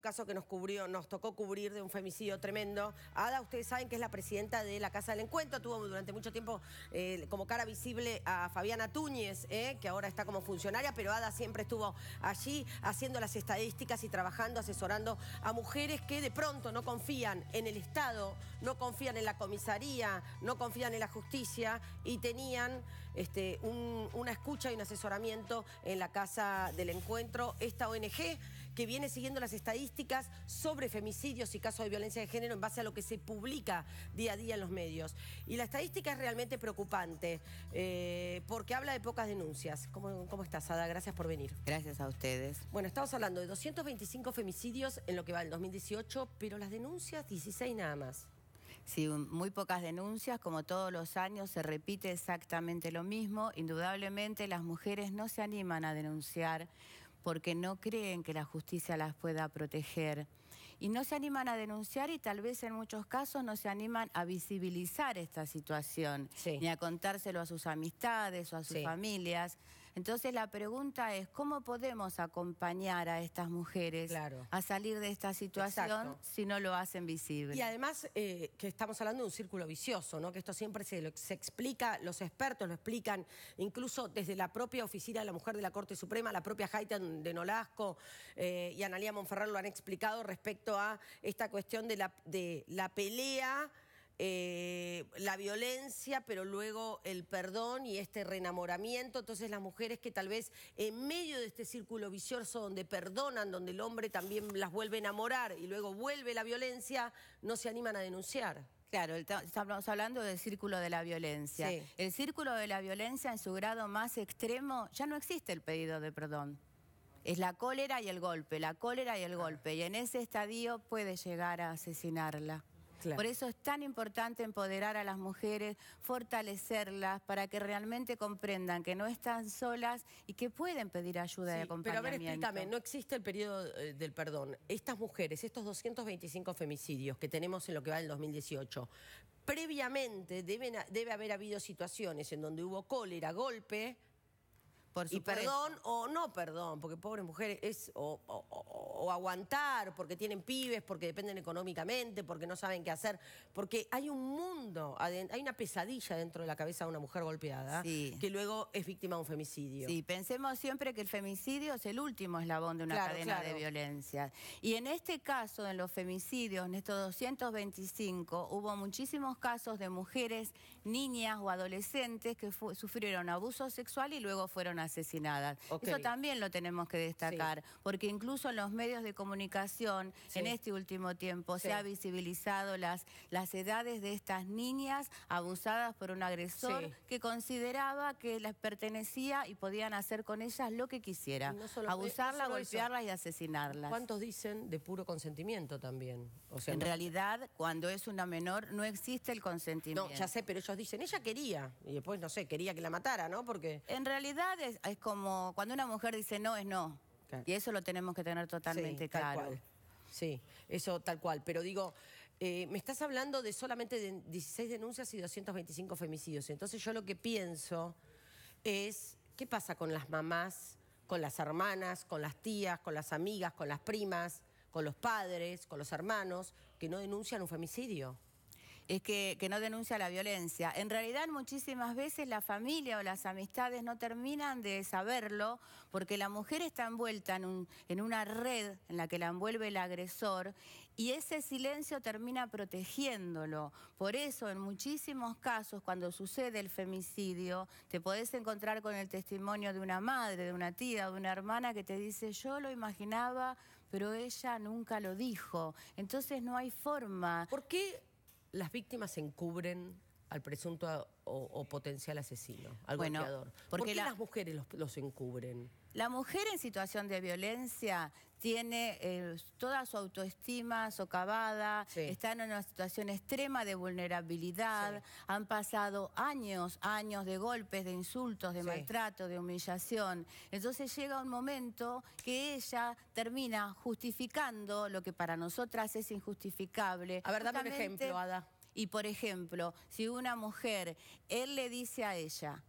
caso que nos cubrió, nos tocó cubrir de un femicidio tremendo. Ada, ustedes saben que es la presidenta de la Casa del Encuentro, tuvo durante mucho tiempo eh, como cara visible a Fabiana Túñez, eh, que ahora está como funcionaria, pero Ada siempre estuvo allí haciendo las estadísticas y trabajando, asesorando a mujeres que de pronto no confían en el Estado, no confían en la comisaría, no confían en la justicia y tenían este, una escucha y un asesoramiento en la Casa del Encuentro. Esta ONG que viene siguiendo las estadísticas sobre femicidios y casos de violencia de género en base a lo que se publica día a día en los medios. Y la estadística es realmente preocupante eh, porque habla de pocas denuncias. ¿Cómo, ¿Cómo estás, Ada? Gracias por venir. Gracias a ustedes. Bueno, estamos hablando de 225 femicidios en lo que va el 2018, pero las denuncias 16 nada más. Sí, muy pocas denuncias, como todos los años se repite exactamente lo mismo. Indudablemente las mujeres no se animan a denunciar porque no creen que la justicia las pueda proteger. Y no se animan a denunciar y tal vez en muchos casos no se animan a visibilizar esta situación, ni a contárselo a sus amistades o a sus familias. Entonces la pregunta es, ¿cómo podemos acompañar a estas mujeres a salir de esta situación si no lo hacen visible? Y además eh, que estamos hablando de un círculo vicioso, ¿no? que esto siempre se, explica, los expertos lo explican, incluso desde la propia oficina de la mujer de la Corte Suprema, la propia Jaita de Nolasco eh, y Analia Monferrer lo han explicado respecto a esta cuestión de la, de la pelea eh, la violencia, pero luego el perdón y este reenamoramiento. Entonces las mujeres que tal vez en medio de este círculo vicioso donde perdonan, donde el hombre también las vuelve a enamorar y luego vuelve la violencia, no se animan a denunciar. Claro, estamos hablando del círculo de la violencia. El círculo de la violencia en su grado más extremo, ya no existe el pedido de perdón. Es la cólera y el golpe, la cólera y el golpe. Y en ese estadio puede llegar a asesinarla. Por eso es tan importante empoderar a las mujeres, fortalecerlas para que realmente comprendan que no están solas y que pueden pedir ayuda de acompañamiento. Pero a ver, explícame, no existe el periodo eh, del perdón. Estas mujeres, estos 225 femicidios que tenemos en lo que va del 2018, previamente deben, debe haber habido situaciones en donde hubo cólera, golpe, y perdón o no perdón, porque pobres mujeres es aguantar, porque tienen pibes, porque dependen económicamente, porque no saben qué hacer, porque hay un mundo, hay una pesadilla dentro de la cabeza de una mujer golpeada que luego es víctima de un femicidio. Sí, pensemos siempre que el femicidio es el último eslabón de una cadena de violencia. Y en este caso, en los femicidios, en estos 225, hubo muchísimos casos de mujeres, niñas o adolescentes que sufrieron abuso sexual y luego fueron asesinadas. Eso también lo tenemos que destacar, porque incluso en los medios de comunicación en este último tiempo se ha visibilizado las, las edades de estas niñas abusadas por un agresor que consideraba que les pertenecía y podían hacer con ellas lo que quisiera. Abusarla, golpearlas y asesinarlas. ¿Cuántos dicen de puro consentimiento también? O sea, en realidad, cuando es una menor, no existe el consentimiento. No, ya sé, pero ellos dicen, ella quería. Y después, no sé, quería que la matara, ¿no? Porque... En realidad es como cuando una mujer dice no, es no. Y eso lo tenemos que tener totalmente claro. Sí, eso tal cual. Pero digo, eh, me estás hablando de solamente de 16 denuncias y 225 femicidios. Entonces yo lo que pienso es, ¿qué pasa con las mamás, con las hermanas, con las tías, con las amigas, con las primas, con los padres, con los hermanos que no denuncian un femicidio? es que, no denuncia la violencia. En realidad muchísimas veces la familia o las amistades no terminan de saberlo porque la mujer está envuelta en, en una red en la que la envuelve el agresor y ese silencio termina protegiéndolo. Por eso en muchísimos casos cuando sucede el femicidio te podés encontrar con el testimonio de una madre, de una tía, de una hermana que te dice yo lo imaginaba pero ella nunca lo dijo. Entonces no hay forma. ¿Por qué las víctimas encubren al presunto o, potencial asesino, al golpeador. ¿Por qué las mujeres los, encubren? La mujer en situación de violencia tiene eh, toda su autoestima socavada, están está en una situación extrema de vulnerabilidad, han pasado años, años de golpes, de insultos, de maltrato, de humillación. Entonces llega un momento que ella termina justificando lo que para nosotras es injustificable. A ver, dame un ejemplo, Ada. Y por ejemplo, si una mujer, él le dice a ella,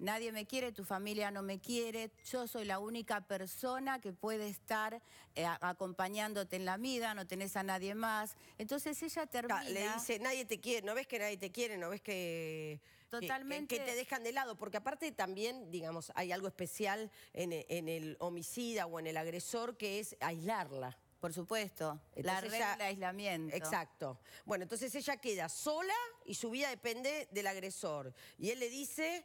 Nadie me quiere, tu familia no me quiere, yo soy la única persona que puede estar eh, acompañándote en la vida, no tenés a nadie más. Entonces ella termina... Le dice, nadie te quiere, no ves que nadie te quiere, no ves que... te dejan de lado, porque aparte también, digamos, hay algo especial en el homicida o en el agresor que es aislarla. Por supuesto. la regla aislamiento. Exacto. Bueno, entonces ella queda sola y su vida depende del agresor. Y él le dice,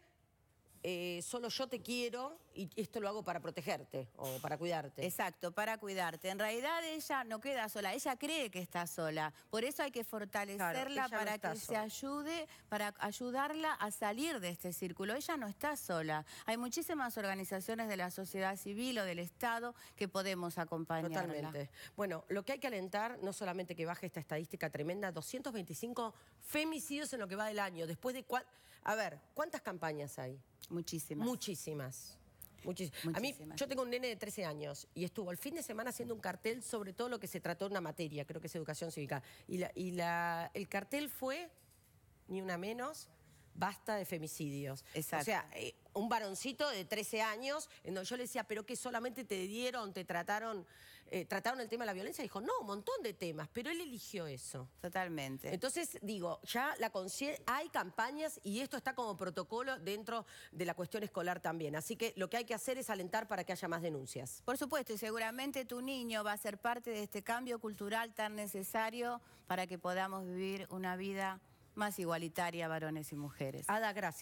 eh, solo yo te quiero y esto lo hago para protegerte o para cuidarte. Exacto, para cuidarte. En realidad ella no queda sola, ella cree que está sola. Por eso hay que fortalecerla para que se ayude, para ayudarla a salir de este círculo. Ella no está sola. Hay muchísimas organizaciones de la sociedad civil o del Estado que podemos acompañarla. Totalmente. Bueno, lo que hay que alentar, no solamente que baje esta estadística tremenda, 225 femicidios en lo que va del año, después de cuatro... A ver, ¿cuántas campañas hay? Muchísimas. Muchísimas. A mí, yo tengo un nene de 13 años y estuvo el fin de semana haciendo un cartel sobre todo lo que se trató en una materia, creo que es educación cívica. Y, y la, el cartel fue, ni una menos, basta de femicidios. O sea, eh, un varoncito de 13 años, en donde yo le decía, pero que solamente te dieron, te trataron, eh, trataron el tema de la violencia, dijo, no, un montón de temas, pero él eligió eso. Totalmente. Entonces, digo, ya la hay campañas y esto está como protocolo dentro de la cuestión escolar también. Así que lo que hay que hacer es alentar para que haya más denuncias. Por supuesto, y seguramente tu niño va a ser parte de este cambio cultural tan necesario para que podamos vivir una vida más igualitaria varones y mujeres. Ada, ah, gracias.